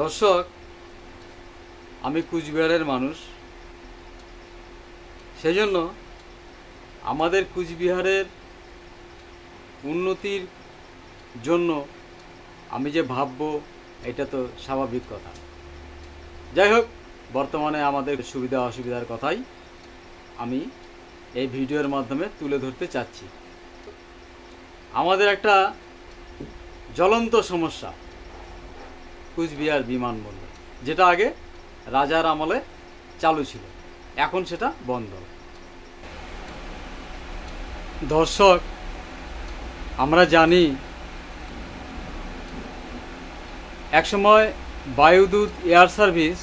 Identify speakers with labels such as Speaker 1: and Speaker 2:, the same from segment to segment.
Speaker 1: দর্শক আমি কুচবিহারের মানুষ সেজন্য আমাদের কুচবিহারের উন্নতির জন্য আমি যে ভাবব এটা তো স্বাভাবিক কথা যাই হোক বর্তমানে আমাদের সুবিধা অসুবিধার কথাই আমি এই ভিডিওর মাধ্যমে তুলে ধরতে চাচ্ছি আমাদের একটা জ্বলন্ত সমস্যা কুচবিহার বিমানবন্দর যেটা আগে রাজার আমলে চালু ছিল এখন সেটা বন্ধ দর্শক আমরা জানি একসময় বায়ুদূত এয়ার সার্ভিস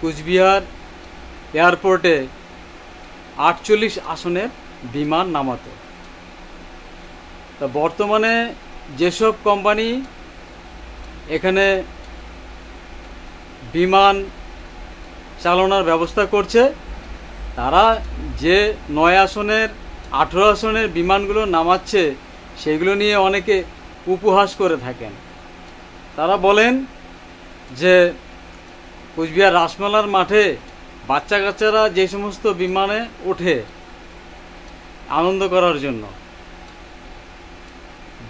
Speaker 1: কুচবিহার এয়ারপোর্টে আটচল্লিশ আসনের বিমান নামাত তা বর্তমানে যেসব কোম্পানি এখানে বিমান চালানোর ব্যবস্থা করছে তারা যে নয় আসনের আঠেরো আসনের বিমানগুলো নামাচ্ছে সেগুলো নিয়ে অনেকে উপহাস করে থাকেন তারা বলেন যে কুচবিহার রাসমেলার মাঠে বাচ্চা কাচ্চারা যে সমস্ত বিমানে ওঠে আনন্দ করার জন্য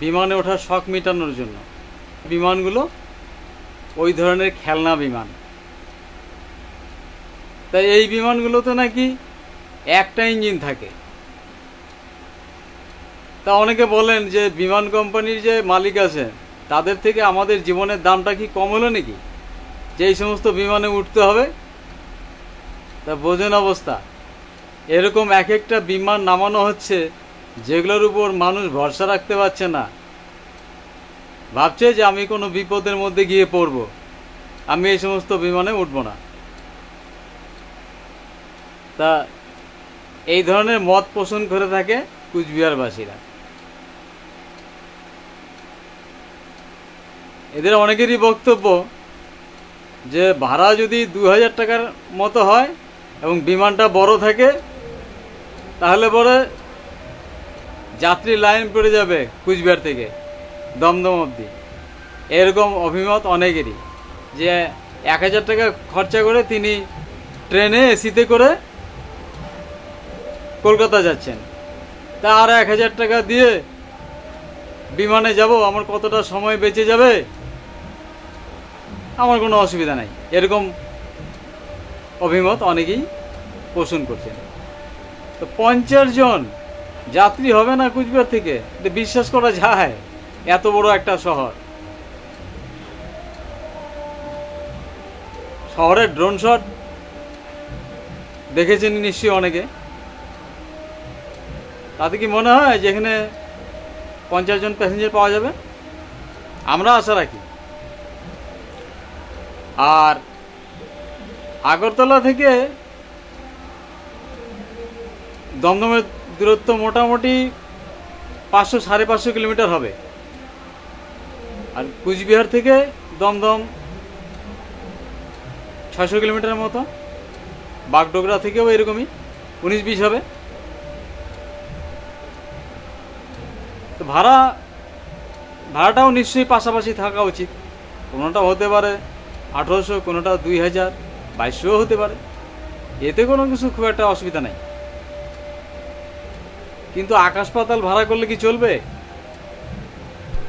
Speaker 1: বিমানে ওঠার শখ মেটানোর জন্য বিমানগুলো ওই ধরনের খেলনা বিমান তাই এই বিমানগুলোতে নাকি একটা ইঞ্জিন থাকে তা অনেকে বলেন যে বিমান কোম্পানির যে মালিক আছে তাদের থেকে আমাদের জীবনের দামটা কি কম হলো নাকি যে সমস্ত বিমানে উঠতে হবে তা বোঝেন অবস্থা এরকম এক একটা বিমান নামানো হচ্ছে যেগুলোর উপর মানুষ ভরসা রাখতে পারছে না ভাবছে যে আমি কোনো বিপদের মধ্যে গিয়ে পড়ব আমি এই সমস্ত বিমানে উঠব না তা এই ধরনের মত পোষণ করে থাকে কুচবিহারবাসীরা এদের অনেকেরই বক্তব্য যে ভাড়া যদি দু হাজার টাকার মতো হয় এবং বিমানটা বড় থাকে তাহলে পরে যাত্রী লাইন পড়ে যাবে কুচবিহার থেকে দমদম অবধি এরকম অভিমত অনেকেরই যে এক হাজার টাকা খরচা করে তিনি ট্রেনে এসিতে করে কলকাতা যাচ্ছেন তা আর এক হাজার টাকা দিয়ে বিমানে যাব আমার কতটা সময় বেঁচে যাবে আমার কোনো অসুবিধা নাই এরকম অভিমত অনেকেই পোষণ করছেন তো পঞ্চাশ জন যাত্রী হবে না কুচবিহার থেকে বিশ্বাস করা যায় এত বড় একটা শহর শহরের ড্রোন শট দেখেছেন নিশ্চয়ই অনেকে তাতে কি মনে হয় যে এখানে পঞ্চাশ জন প্যাসেঞ্জার পাওয়া যাবে আমরা আশা রাখি আর আগরতলা থেকে দমদমের দূরত্ব মোটামুটি পাঁচশো সাড়ে পাঁচশো কিলোমিটার হবে আর কুচবিহার থেকে দমদম ছয়শো কিলোমিটারের মতো বাগডোগরা থেকেও এরকমই উনিশ বিশ হবে তো ভাড়া ভাড়াটাও নিশ্চয়ই পাশাপাশি থাকা উচিত কোনোটা হতে পারে আঠেরোশো কোনোটা দুই হাজার বাইশশোও হতে পারে এতে কোনো কিছু খুব একটা অসুবিধা নাই কিন্তু আকাশ পাতাল ভাড়া করলে কি চলবে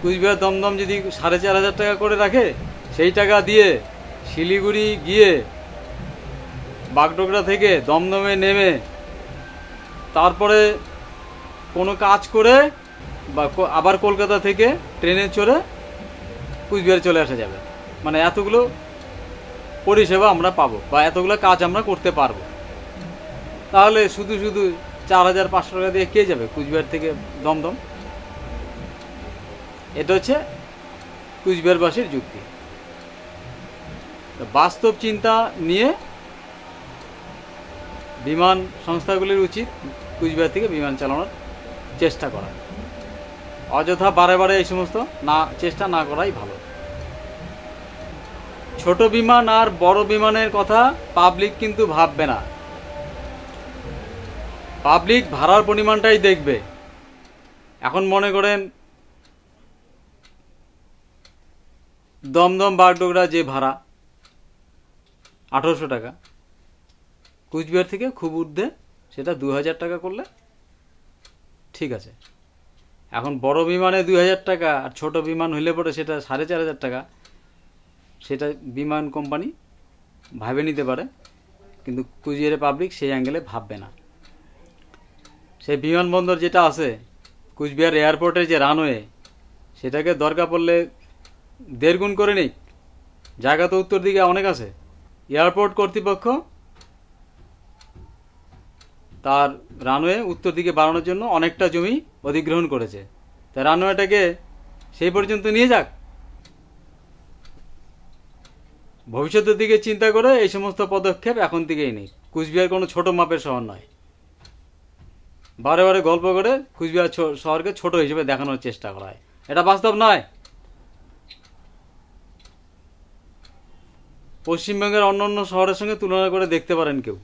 Speaker 1: কুচবিহার দমদম যদি সাড়ে চার হাজার টাকা করে রাখে সেই টাকা দিয়ে শিলিগুড়ি গিয়ে বাগডোগরা থেকে দমদমে নেমে তারপরে কোনো কাজ করে বা আবার কলকাতা থেকে ট্রেনে চড়ে কুচবিহারে চলে আসা যাবে মানে এতগুলো পরিষেবা আমরা পাবো বা এতগুলো কাজ আমরা করতে পারবো তাহলে শুধু শুধু চার হাজার পাঁচশো টাকা দিয়ে কে যাবে কুচবিহার থেকে দমদম এটা হচ্ছে কুচবিহারবাসীর যুক্তি বাস্তব চিন্তা নিয়ে বিমান সংস্থাগুলির উচিত কুচবিহার থেকে বিমান চালানোর চেষ্টা করা অযথা বারে বারে এই সমস্ত না চেষ্টা না করাই ভালো ছোট বিমান আর বড় বিমানের কথা পাবলিক কিন্তু ভাববে না পাবলিক ভাড়ার পরিমাণটাই দেখবে এখন মনে করেন দমদম বাগডোগরা যে ভাড়া আঠেরোশো টাকা কুচবিহার থেকে খুব ঊর্ধ্বে সেটা দু হাজার টাকা করলে ঠিক আছে এখন বড় বিমানে দুই হাজার টাকা আর ছোট বিমান হইলে পরে সেটা সাড়ে চার হাজার টাকা সেটা বিমান কোম্পানি ভাবে নিতে পারে কিন্তু কুচবিহারে পাবলিক সেই অ্যাঙ্গেলে ভাববে না সেই বিমানবন্দর যেটা আছে কুচবিহার এয়ারপোর্টের যে রানওয়ে সেটাকে দরকার পড়লে দেড় গুণ করে নিক জায়গা তো উত্তর দিকে অনেক আছে এয়ারপোর্ট কর্তৃপক্ষ তার রানওয়ে উত্তর দিকে বাড়ানোর জন্য অনেকটা জমি অধিগ্রহণ করেছে তা রানওয়েটাকে সেই পর্যন্ত নিয়ে যাক ভবিষ্যতের দিকে চিন্তা করে এই সমস্ত পদক্ষেপ এখন থেকেই নেই কুচবিহার কোনো ছোট মাপের শহর নয় বারে বারে গল্প করে কুচবিহার শহরকে ছোট হিসেবে দেখানোর চেষ্টা করা হয় এটা বাস্তব নয় পশ্চিমবঙ্গের অন্য অন্য শহরের সঙ্গে তুলনা করে দেখতে পারেন কেউ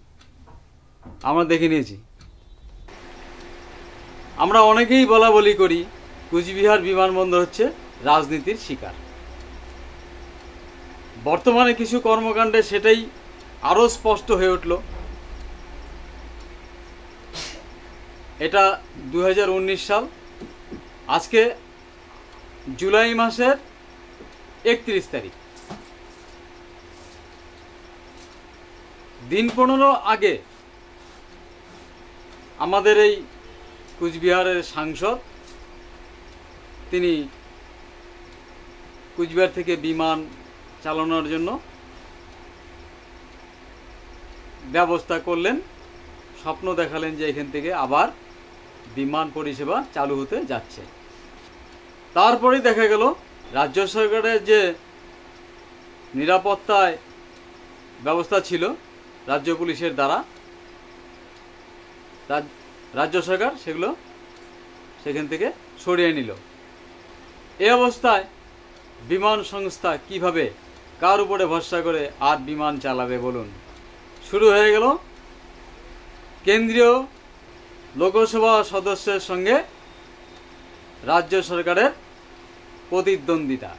Speaker 1: আমরা দেখে নিয়েছি আমরা অনেকেই বলা বলি করি কুচবিহার বিমানবন্দর হচ্ছে রাজনীতির শিকার বর্তমানে কিছু কর্মকাণ্ডে সেটাই আরও স্পষ্ট হয়ে উঠল এটা দু সাল আজকে জুলাই মাসের একত্রিশ তারিখ দিন পনেরো আগে আমাদের এই কুচবিহারের সাংসদ তিনি কুচবিহার থেকে বিমান চালানোর জন্য ব্যবস্থা করলেন স্বপ্ন দেখালেন যে এখান থেকে আবার বিমান পরিষেবা চালু হতে যাচ্ছে তারপরেই দেখা গেল রাজ্য সরকারের যে নিরাপত্তায় ব্যবস্থা ছিল রাজ্য পুলিশের দ্বারা রাজ্য সরকার সেগুলো সেখান থেকে সরিয়ে নিল এ অবস্থায় বিমান সংস্থা কিভাবে কার উপরে ভরসা করে আর বিমান চালাবে বলুন শুরু হয়ে গেল কেন্দ্রীয় লোকসভা সদস্যের সঙ্গে রাজ্য সরকারের প্রতিদ্বন্দ্বিতা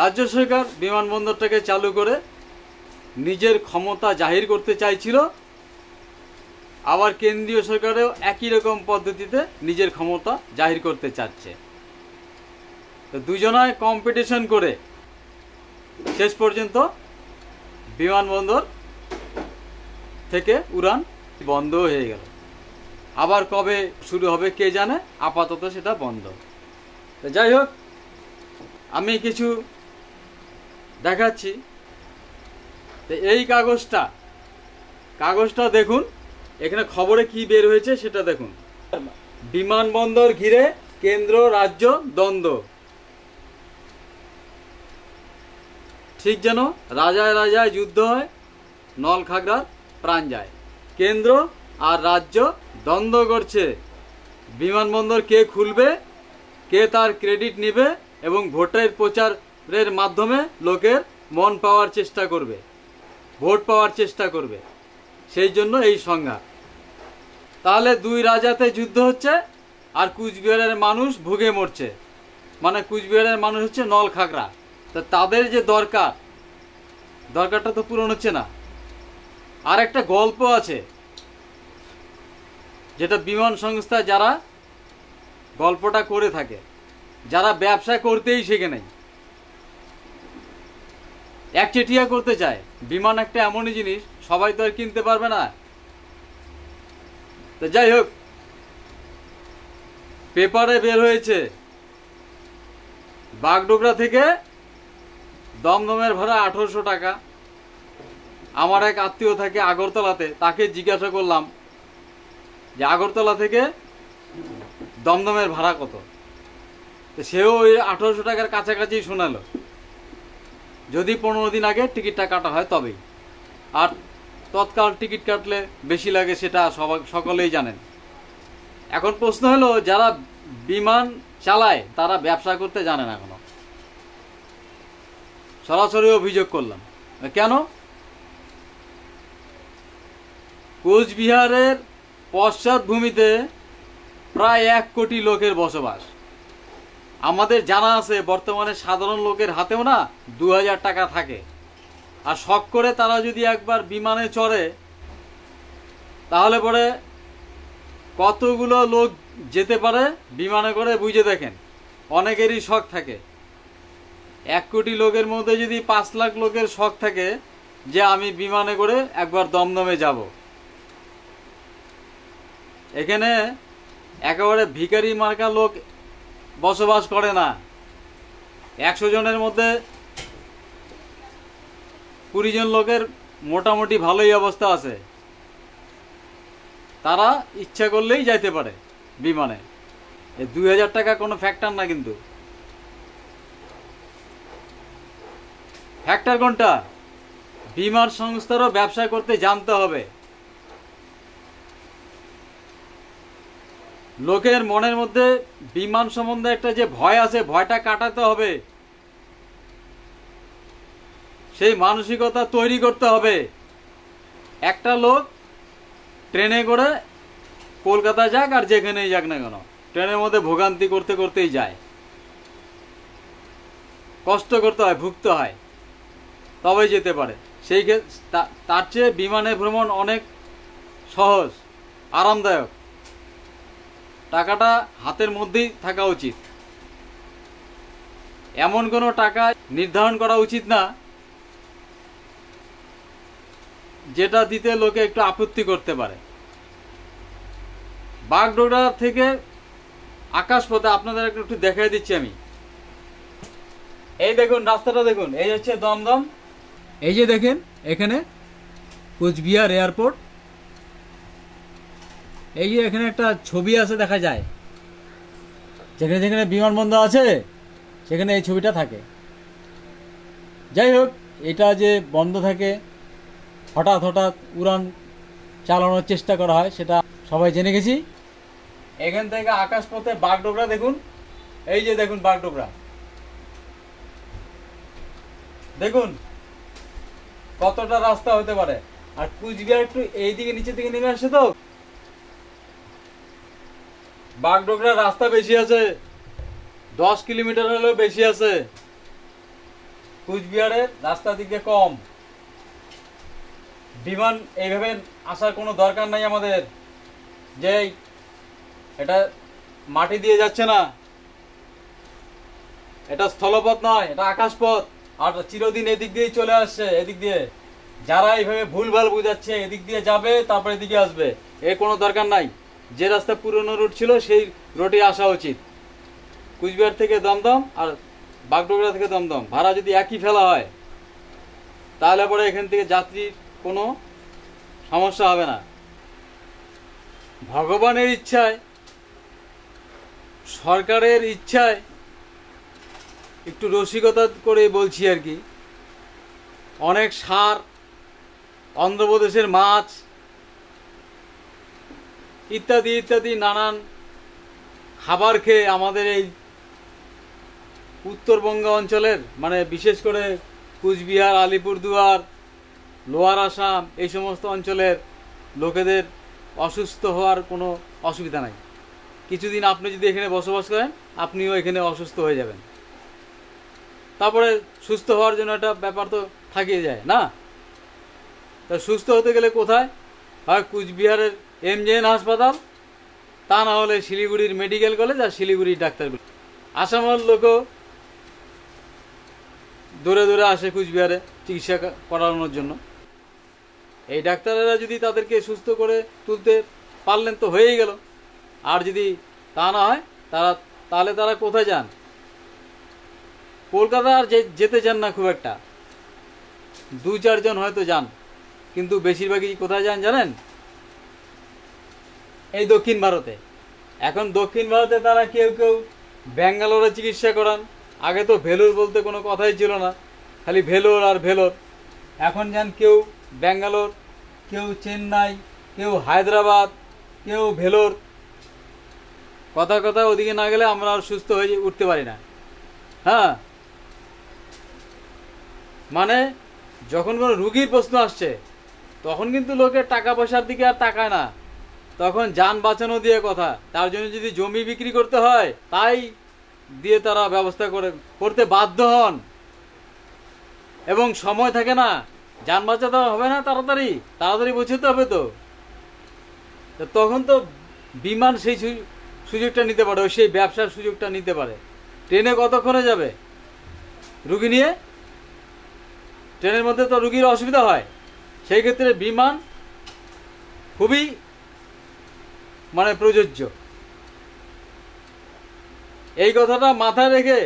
Speaker 1: রাজ্য সরকার বিমানবন্দরটাকে চালু করে নিজের ক্ষমতা জাহির করতে চাইছিল আবার কেন্দ্রীয় সরকারেও একই রকম পদ্ধতিতে নিজের ক্ষমতা জাহির করতে চাচ্ছে তো দুজনায় কম্পিটিশন করে শেষ পর্যন্ত বিমানবন্দর থেকে উড়ান বন্ধ হয়ে গেল আবার কবে শুরু হবে কে জানে আপাতত সেটা বন্ধ যাই হোক আমি কিছু দেখাচ্ছি তো এই কাগজটা কাগজটা দেখুন এখানে খবরে কি বের হয়েছে সেটা দেখুন বিমানবন্দর ঘিরে কেন্দ্র রাজ্য দ্বন্দ্ব ঠিক যেন রাজায় রাজায় যুদ্ধ হয় নল খাগড়ার প্রাণ যায় কেন্দ্র আর রাজ্য দ্বন্দ্ব করছে বিমানবন্দর কে খুলবে কে তার ক্রেডিট নেবে এবং ভোটের প্রচারের মাধ্যমে লোকের মন পাওয়ার চেষ্টা করবে ভোট পাওয়ার চেষ্টা করবে সেই জন্য এই সংজ্ঞা তাহলে দুই রাজাতে যুদ্ধ হচ্ছে আর কুচবিহারের মানুষ ভুগে মরছে মানে কুচবিহারের মানুষ হচ্ছে নল খাগড়া তা তাদের যে দরকার দরকারটা তো পূরণ হচ্ছে না আর একটা গল্প আছে যেটা বিমান সংস্থা যারা গল্পটা করে থাকে যারা ব্যবসা করতেই শেখে নাই একচেটিয়া করতে চায় বিমান একটা এমনই জিনিস সবাই তো আর কিনতে পারবে না তো যাই হোক পেপারে বের হয়েছে বাগডোগরা থেকে দমদমের ভাড়া আঠেরোশো টাকা আমার এক আত্মীয় থাকে আগরতলাতে তাকে জিজ্ঞাসা করলাম যে আগরতলা থেকে দমদমের ভাড়া কত তো সেও ওই আঠেরোশো টাকার কাছাকাছি শোনালো যদি পনেরো দিন আগে টিকিটটা কাটা হয় তবেই আর তৎকাল টিকিট কাটলে বেশি লাগে সেটা সকলেই জানেন এখন প্রশ্ন হলো যারা বিমান চালায় তারা ব্যবসা করতে জানে না এখনো সরাসরি অভিযোগ করলাম কেন কোচবিহারের পশ্চাৎভূমিতে প্রায় এক কোটি লোকের বসবাস আমাদের জানা আছে বর্তমানে সাধারণ লোকের হাতেও না দু টাকা থাকে আর শখ করে তারা যদি একবার বিমানে চড়ে তাহলে পরে কতগুলো লোক যেতে পারে বিমানে করে বুঝে দেখেন অনেকেরই শখ থাকে এক কোটি লোকের মধ্যে যদি পাঁচ লাখ লোকের শখ থাকে যে আমি বিমানে করে একবার দমদমে যাব এখানে একেবারে ভিকারি মার্কা লোক বসবাস করে না একশো জনের মধ্যে কুড়ি জন লোকের মোটামুটি ভালোই অবস্থা আছে তারা ইচ্ছা করলেই যাইতে পারে বিমানে এই দুই হাজার টাকা কোনো ফ্যাক্টর না কিন্তু ফ্যাক্টর কোনটা বিমান সংস্থারও ব্যবসা করতে জানতে হবে লোকের মনের মধ্যে বিমান সম্বন্ধে একটা যে ভয় আছে ভয়টা কাটাতে হবে সেই মানসিকতা তৈরি করতে হবে একটা লোক ট্রেনে করে কলকাতা যাক আর যেখানেই যাক না কেন ট্রেনের মধ্যে ভোগান্তি করতে করতেই যায় কষ্ট করতে হয় ভুগতে হয় তবেই যেতে পারে সেই ক্ষেত্রে তার চেয়ে বিমানে ভ্রমণ অনেক সহজ আরামদায়ক টাকাটা হাতের মধ্যেই থাকা উচিত এমন কোনো টাকা নির্ধারণ করা উচিত না যেটা দিতে লোকে একটু আপত্তি করতে পারে বাগডোগরা থেকে আকাশ পথে আপনাদের একটু দেখাই দিচ্ছি আমি এই দেখুন রাস্তাটা দেখুন এই হচ্ছে দমদম এই যে দেখেন এখানে কোচবিহার এয়ারপোর্ট এই যে এখানে একটা ছবি আছে দেখা যায় যেখানে যেখানে বিমানবন্দর আছে সেখানে এই ছবিটা থাকে যাই হোক এটা যে বন্ধ থাকে হঠাৎ হঠাৎ উড়ান চালানোর চেষ্টা করা হয় সেটা সবাই জেনে গেছি এখান থেকে আকাশপথে বাগডোবরা দেখুন এই যে দেখুন বাগডোবরা দেখুন কতটা রাস্তা হতে পারে আর কুচবিহার একটু এই দিকে নিচের দিকে নেমে আসে তো বাগডোগরা রাস্তা বেশি আছে দশ কিলোমিটার হলেও বেশি আছে কুচবিহারের রাস্তা দিকে কম বিমান এইভাবে আসার কোনো দরকার নাই আমাদের যে এটা মাটি দিয়ে যাচ্ছে না এটা স্থলপথ নয় এটা আকাশপথ আর চিরদিন এদিক দিয়েই চলে আসছে এদিক দিয়ে যারা এইভাবে ভুলভাল বুঝাচ্ছে এদিক দিয়ে যাবে তারপরে এদিকে আসবে এর কোনো দরকার নাই যে রাস্তা পুরনো রুট ছিল সেই রোডে আসা উচিত কুচবিহার থেকে দমদম আর বাগডোগরা থেকে দমদম ভাড়া যদি একই ফেলা হয় তাহলে পরে এখান থেকে যাত্রীর কোনো সমস্যা হবে না ভগবানের ইচ্ছায় সরকারের ইচ্ছায় একটু রসিকতা করে বলছি আর কি অনেক সার অন্ধ্রপ্রদেশের মাছ ইত্যাদি ইত্যাদি নানান খাবার খেয়ে আমাদের এই উত্তরবঙ্গ অঞ্চলের মানে বিশেষ করে কুচবিহার আলিপুরদুয়ার লোয়ার আসাম এই সমস্ত অঞ্চলের লোকেদের অসুস্থ হওয়ার কোনো অসুবিধা নাই কিছুদিন আপনি যদি এখানে বসবাস করেন আপনিও এখানে অসুস্থ হয়ে যাবেন তারপরে সুস্থ হওয়ার জন্য একটা ব্যাপার তো থাকিয়ে যায় না তা সুস্থ হতে গেলে কোথায় হয় কুচবিহারের এম এন হাসপাতাল তা না হলে শিলিগুড়ির মেডিকেল কলেজ আর শিলিগুড়ির ডাক্তার আসামের লোকও দূরে দূরে আসে কুচবিহারে চিকিৎসা করানোর জন্য এই ডাক্তারেরা যদি তাদেরকে সুস্থ করে তুলতে পারলেন তো হয়েই গেল আর যদি তা না হয় তারা তাহলে তারা কোথায় যান কলকাতা আর যেতে চান না খুব একটা দু চারজন হয়তো যান কিন্তু বেশিরভাগই কোথায় যান জানেন এই দক্ষিণ ভারতে এখন দক্ষিণ ভারতে তারা কেউ কেউ ব্যাঙ্গালোরে চিকিৎসা করান আগে তো ভেলোর বলতে কোনো কথাই ছিল না খালি ভেলোর আর ভেলোর এখন যান কেউ ব্যাঙ্গালোর কেউ চেন্নাই কেউ হায়দ্রাবাদ কেউ ভেলোর কথা কথা ওদিকে না গেলে আমরা আর সুস্থ হয়ে উঠতে পারি না হ্যাঁ মানে যখন কোনো রুগীর প্রশ্ন আসছে তখন কিন্তু লোকে টাকা পয়সার দিকে আর তাকায় না তখন যান বাঁচানো দিয়ে কথা তার জন্য যদি জমি বিক্রি করতে হয় তাই দিয়ে তারা ব্যবস্থা করে করতে বাধ্য হন এবং সময় থাকে না যান বাঁচাতে হবে না তাড়াতাড়ি তাড়াতাড়ি বুঝতে হবে তো তখন তো বিমান সেই সুযোগটা নিতে পারে সেই ব্যবসার সুযোগটা নিতে পারে ট্রেনে কতক্ষণে যাবে রুগী নিয়ে ট্রেনের মধ্যে তো রুগীর অসুবিধা হয় সেই ক্ষেত্রে বিমান খুবই মানে প্রযোজ্য এই কথাটা মাথায় রেখে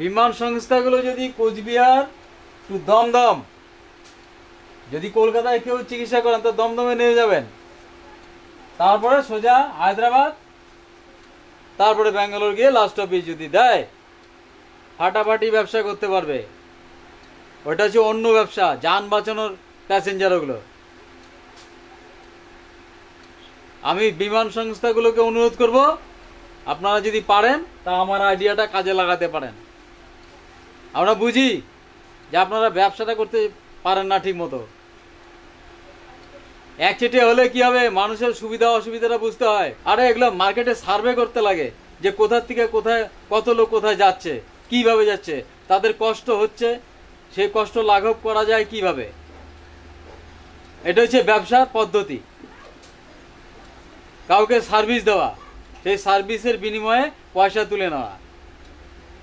Speaker 1: বিমান সংস্থাগুলো যদি কোচবিহার টু দমদম যদি কলকাতায় কেউ চিকিৎসা করেন তো দমদমে নিয়ে যাবেন তারপরে সোজা হায়দ্রাবাদ তারপরে ব্যাঙ্গালোর গিয়ে লাস্ট অফিস যদি দেয় ফাটাফাটি ব্যবসা করতে পারবে ওটা হচ্ছে অন্য ব্যবসা যান বাঁচানোর প্যাসেঞ্জার ওগুলো আমি বিমান সংস্থাগুলোকে অনুরোধ করব আপনারা যদি পারেন তা আমার আইডিয়াটা কাজে লাগাতে পারেন আমরা বুঝি যে আপনারা ব্যবসাটা করতে পারেন না ঠিক মতো একচেটে হলে কি হবে মানুষের সুবিধা অসুবিধাটা বুঝতে হয় আরে এগুলো মার্কেটে সার্ভে করতে লাগে যে কোথার থেকে কোথায় কত লোক কোথায় যাচ্ছে কিভাবে যাচ্ছে তাদের কষ্ট হচ্ছে সেই কষ্ট লাঘব করা যায় কিভাবে এটা হচ্ছে ব্যবসার পদ্ধতি কাউকে সার্ভিস দেওয়া সেই সার্ভিসের বিনিময়ে পয়সা তুলে নেওয়া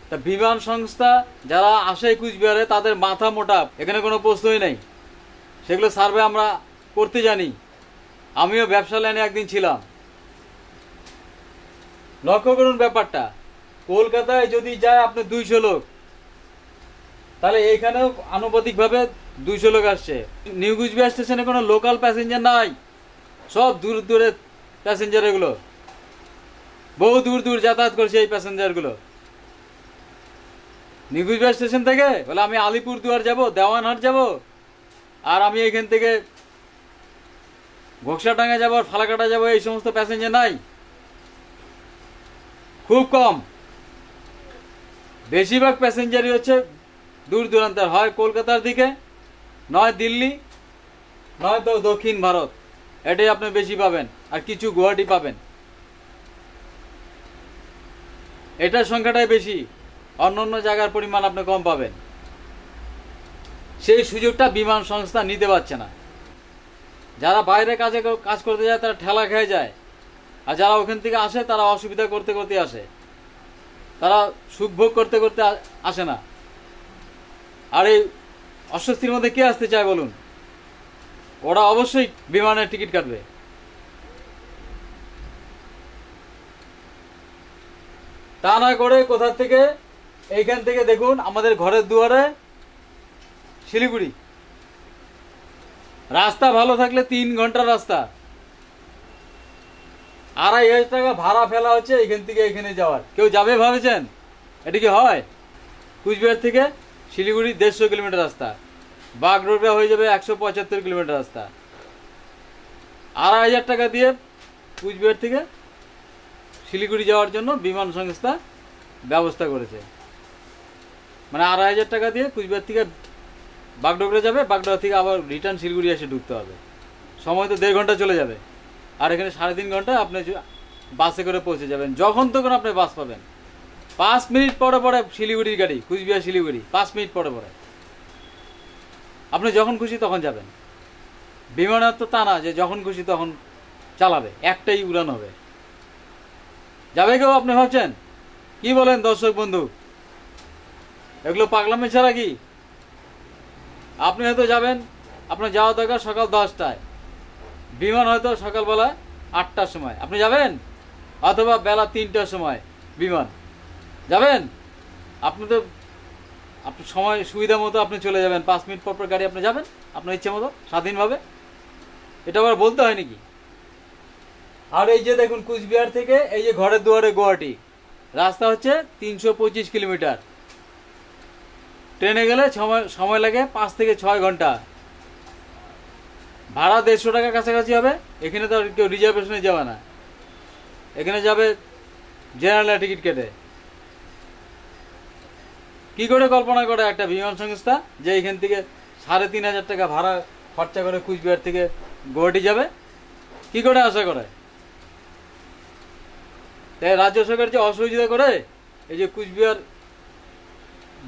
Speaker 1: তা বিমান সংস্থা যারা আসে কুচবিহারে তাদের মাথা মোটা এখানে কোনো প্রশ্নই নেই সেগুলো সার্ভে আমরা করতে জানি আমিও ব্যবসা লাইনে একদিন ছিলাম লক্ষ্য করুন ব্যাপারটা কলকাতায় যদি যায় আপনি দুইশো লোক তাহলে এইখানেও আনুপাতিকভাবে দুইশো লোক আসছে নিউ কুচবিহার স্টেশনে কোনো লোকাল প্যাসেঞ্জার নাই সব দূর দূরে প্যাসেঞ্জার এগুলো বহু দূর দূর যাতায়াত করছে এই প্যাসেঞ্জারগুলো নিকুজবিহার স্টেশন থেকে বলে আমি আলিপুর দুয়ার যাব দেওয়ানহাট যাব আর আমি এখান থেকে ঘোকসাডাঙ্গা যাবো আর ফালাকাটা যাবো এই সমস্ত প্যাসেঞ্জার নাই খুব কম বেশিরভাগ প্যাসেঞ্জারই হচ্ছে দূর দূরান্তর হয় কলকাতার দিকে নয় দিল্লি নয় তো দক্ষিণ ভারত এটাই আপনি বেশি পাবেন আর কিছু গুয়াহাটি পাবেন এটার সংখ্যাটাই বেশি অন্য অন্য জায়গার পরিমাণ আপনি কম পাবেন সেই সুযোগটা বিমান সংস্থা নিতে পারছে না যারা বাইরে কাজে কাজ করতে যায় তারা ঠেলা খেয়ে যায় আর যারা ওখান থেকে আসে তারা অসুবিধা করতে করতে আসে তারা সুখভোগ করতে করতে আসে না আর এই অস্বস্তির মধ্যে কে আসতে চায় বলুন ওরা অবশ্যই বিমানের টিকিট কাটবে তা না করে কোথার থেকে এইখান থেকে দেখুন আমাদের ঘরের দুয়ারে শিলিগুড়ি রাস্তা ভালো থাকলে তিন ঘন্টার রাস্তা আড়াই হাজার টাকা ভাড়া ফেলা হচ্ছে এখান থেকে এখানে যাওয়ার কেউ যাবে ভাবেছেন এটা কি হয় কুচবিহার থেকে শিলিগুড়ি দেড়শো কিলোমিটার রাস্তা বাগডোগরা হয়ে যাবে একশো পঁচাত্তর কিলোমিটার রাস্তা আড়াই হাজার টাকা দিয়ে কুচবিহার থেকে শিলিগুড়ি যাওয়ার জন্য বিমান সংস্থা ব্যবস্থা করেছে মানে আড়াই হাজার টাকা দিয়ে কুচবিহার থেকে বাগডোগরা যাবে বাগডোগরা থেকে আবার রিটার্ন শিলিগুড়ি এসে ঢুকতে হবে সময় তো দেড় ঘন্টা চলে যাবে আর এখানে সাড়ে তিন ঘন্টা আপনি বাসে করে পৌঁছে যাবেন যখন তখন আপনি বাস পাবেন পাঁচ মিনিট পরে পরে শিলিগুড়ির গাড়ি কুচবিহার শিলিগুড়ি পাঁচ মিনিট পরে পরে আপনি যখন খুশি তখন যাবেন বিমানের তো তা না যে যখন খুশি তখন চালাবে একটাই উড়ান হবে যাবে কেউ আপনি ভাবছেন কি বলেন দর্শক বন্ধু এগুলো পাগলামে ছাড়া কি আপনি হয়তো যাবেন আপনার যাওয়া দরকার সকাল দশটায় বিমান হয়তো সকালবেলা আটটার সময় আপনি যাবেন অথবা বেলা তিনটার সময় বিমান যাবেন আপনি তো আপনি সময় সুবিধা মতো আপনি চলে যাবেন পাঁচ মিনিট পর পর গাড়ি আপনি যাবেন আপনার ইচ্ছে মতো স্বাধীনভাবে এটা আবার বলতে হয় নাকি আর এই যে দেখুন কুচবিহার থেকে এই যে ঘরের দুয়ারে গুয়াহাটি রাস্তা হচ্ছে তিনশো পঁচিশ কিলোমিটার ট্রেনে গেলে সময় সময় লাগে পাঁচ থেকে ছয় ঘন্টা ভাড়া দেড়শো টাকার কাছাকাছি হবে এখানে তো কেউ রিজার্ভেশনে যাবে না এখানে যাবে জেনারেলের টিকিট কেটে কি করে কল্পনা করে একটা বিমান সংস্থা যে এখান থেকে সাড়ে তিন হাজার টাকা ভাড়া খরচা করে কুচবিহার থেকে গোয়াটি যাবে কি করে আশা করে তাই রাজ্য সরকার যে অসহযোগিতা করে এই যে কুচবিহার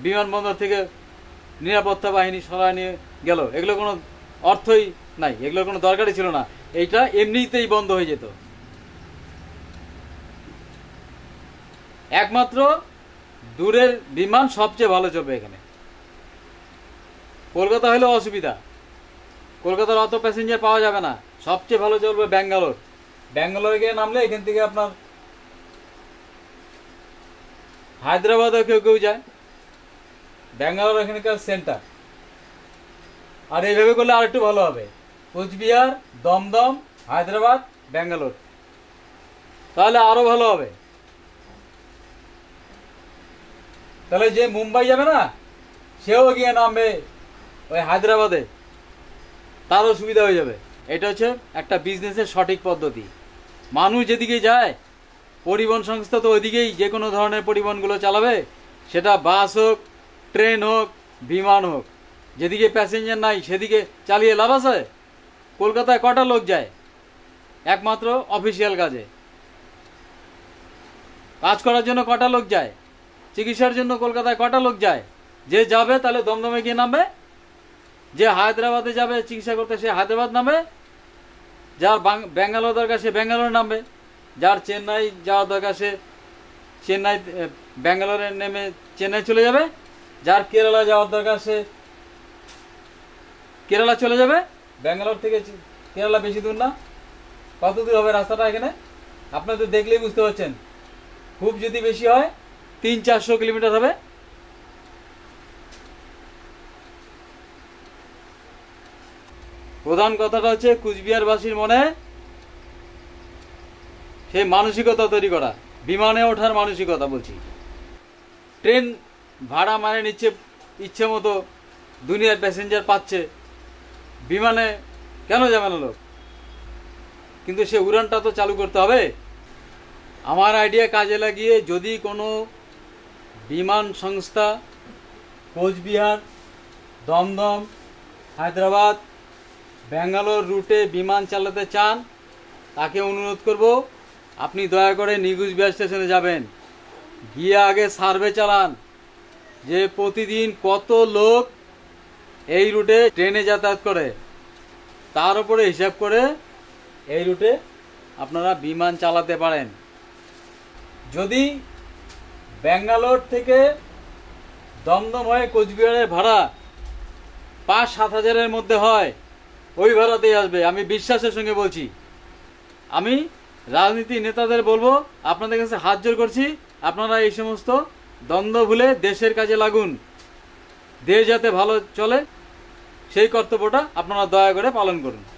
Speaker 1: বিমানবন্দর থেকে নিরাপত্তা বাহিনী সরা নিয়ে গেল এগুলো কোনো অর্থই নাই এগুলোর কোনো দরকারই ছিল না এইটা এমনিতেই বন্ধ হয়ে যেত একমাত্র দূরের বিমান সবচেয়ে ভালো চলবে এখানে কলকাতা হলে অসুবিধা কলকাতার অত প্যাসেঞ্জার পাওয়া যাবে না সবচেয়ে ভালো চলবে ব্যাঙ্গালোর ব্যাঙ্গালোরে গিয়ে নামলে এখান থেকে আপনার হায়দ্রাবাদও কেউ কেউ যায় ব্যাঙ্গালোর এখানকার সেন্টার আর এইভাবে করলে আর একটু ভালো হবে কোচবিহার দমদম হায়দ্রাবাদ ব্যাঙ্গালোর তাহলে আরও ভালো হবে তাহলে যে মুম্বাই যাবে না সেও গিয়ে নামবে ওই হায়দ্রাবাদে তারও সুবিধা হয়ে যাবে এটা হচ্ছে একটা বিজনেসের সঠিক পদ্ধতি মানুষ যেদিকে যায় পরিবহন সংস্থা তো ওইদিকেই যে কোনো ধরনের পরিবহনগুলো চালাবে সেটা বাস হোক ট্রেন হোক বিমান হোক যেদিকে প্যাসেঞ্জার নাই সেদিকে চালিয়ে লাভ আছে কলকাতায় কটা লোক যায় একমাত্র অফিসিয়াল কাজে কাজ করার জন্য কটা লোক যায় চিকিৎসার জন্য কলকাতায় কটা লোক যায় যে যাবে তাহলে দমদমে গিয়ে নামবে যে হায়দ্রাবাদে যাবে চিকিৎসা করতে সে হায়দ্রাবাদ নামবে যার ব্যাঙ্গালোর দরকার সে ব্যাঙ্গালোর নামবে যার চেন্নাই যাওয়ার দরকার সে চেন্নাই ব্যাঙ্গালোরে নেমে চেন্নাই চলে যাবে যার কেরালা যাওয়ার দরকার সে কেরালা চলে যাবে ব্যাঙ্গালোর থেকে কেরালা বেশি দূর না কত দূর হবে রাস্তাটা এখানে আপনাদের দেখলেই বুঝতে পারছেন খুব যদি বেশি হয় তিন চারশো কিলোমিটার হবে প্রধান কথাটা হচ্ছে কুচবিহারবাসীর মনে সে মানসিকতা তৈরি করা বিমানে ওঠার মানসিকতা বলছি ট্রেন ভাড়া মানে নিচ্ছে ইচ্ছে মতো দুনিয়ার প্যাসেঞ্জার পাচ্ছে বিমানে কেন যাবে না লোক কিন্তু সে উড়ানটা তো চালু করতে হবে আমার আইডিয়া কাজে লাগিয়ে যদি কোনো বিমান সংস্থা কোচবিহার দমদম হায়দ্রাবাদ ব্যাঙ্গালোর রুটে বিমান চালাতে চান তাকে অনুরোধ করব আপনি দয়া করে নিগুজবিহার স্টেশনে যাবেন গিয়ে আগে সার্ভে চালান যে প্রতিদিন কত লোক এই রুটে ট্রেনে যাতায়াত করে তার উপরে হিসাব করে এই রুটে আপনারা বিমান চালাতে পারেন যদি ব্যাঙ্গালোর থেকে দমদম হয়ে কোচবিহারের ভাড়া পাঁচ সাত হাজারের মধ্যে হয় ওই ভাড়াতেই আসবে আমি বিশ্বাসের সঙ্গে বলছি আমি রাজনীতি নেতাদের বলবো আপনাদের কাছে হাত জোর করছি আপনারা এই সমস্ত দ্বন্দ্ব ভুলে দেশের কাজে লাগুন দেশ যাতে ভালো চলে সেই কর্তব্যটা আপনারা দয়া করে পালন করুন